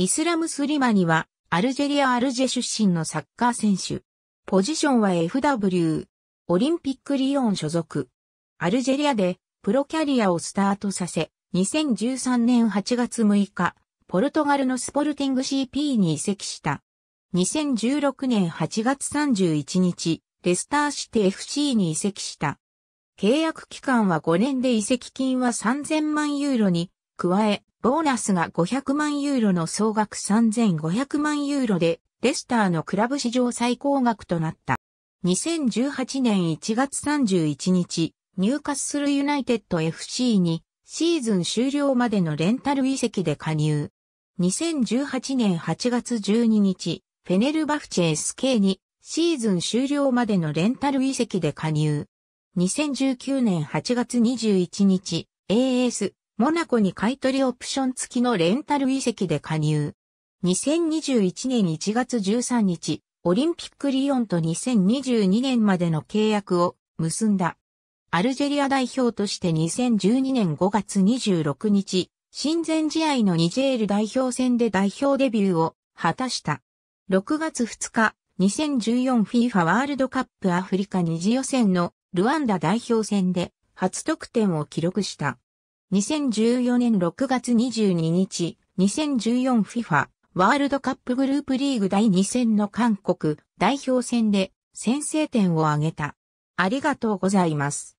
イスラム・スリマには、アルジェリア・アルジェ出身のサッカー選手。ポジションは FW、オリンピックリヨン所属。アルジェリアで、プロキャリアをスタートさせ、2013年8月6日、ポルトガルのスポルティング CP に移籍した。2016年8月31日、レスターシテ FC に移籍した。契約期間は5年で移籍金は3000万ユーロに加え、ボーナスが500万ユーロの総額3500万ユーロで、レスターのクラブ史上最高額となった。2018年1月31日、ニューカッスルユナイテッド FC にシーズン終了までのレンタル遺跡で加入。2018年8月12日、フェネルバフチェ SK にシーズン終了までのレンタル遺跡で加入。2019年8月21日、AS モナコに買取オプション付きのレンタル遺跡で加入。2021年1月13日、オリンピックリオンと2022年までの契約を結んだ。アルジェリア代表として2012年5月26日、親善試合のニジェール代表戦で代表デビューを果たした。6月2日、2014FIFA ワールドカップアフリカ二次予選のルワンダ代表戦で初得点を記録した。2014年6月22日、2014 FIFA ワールドカップグループリーグ第2戦の韓国代表戦で先制点を挙げた。ありがとうございます。